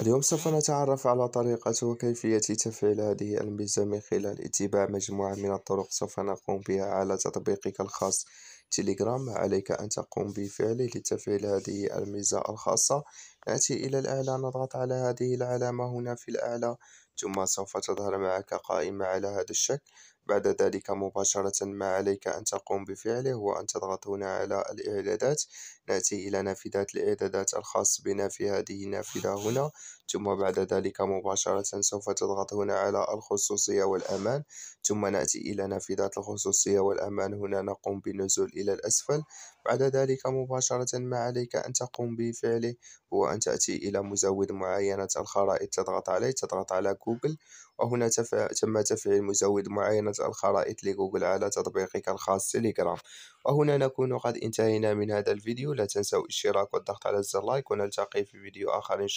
اليوم سوف نتعرف على طريقة وكيفية تفعيل هذه الميزة من خلال اتباع مجموعة من الطرق سوف نقوم بها على تطبيقك الخاص تيليجرام عليك أن تقوم بفعله لتفعيل هذه الميزة الخاصة نأتي إلى الأعلى نضغط على هذه العلامة هنا في الأعلى ثم سوف تظهر معك قائمة على هذا الشكل بعد ذلك مباشرة ما عليك أن تقوم بفعله هو أن تضغط هنا على الإعدادات نأتي إلى نافذة الإعدادات الخاص بنا في هذه النافذة هنا ثم بعد ذلك مباشرة سوف تضغط هنا على الخصوصية والأمان ثم نأتي إلى نافذة الخصوصية والأمان هنا نقوم بالنزول إلى الأسفل بعد ذلك مباشرة ما عليك أن تقوم بفعله هو أن تأتي إلى مزود معاينة الخرائط تضغط عليه تضغط على جوجل وهنا تف... تم تفعيل مزود معاينة الخرائط لجوجل على تطبيقك الخاص تيليجرام وهنا نكون قد انتهينا من هذا الفيديو لا تنسوا الاشتراك والضغط على زر لايك ونلتقي في فيديو آخر إن شاء الله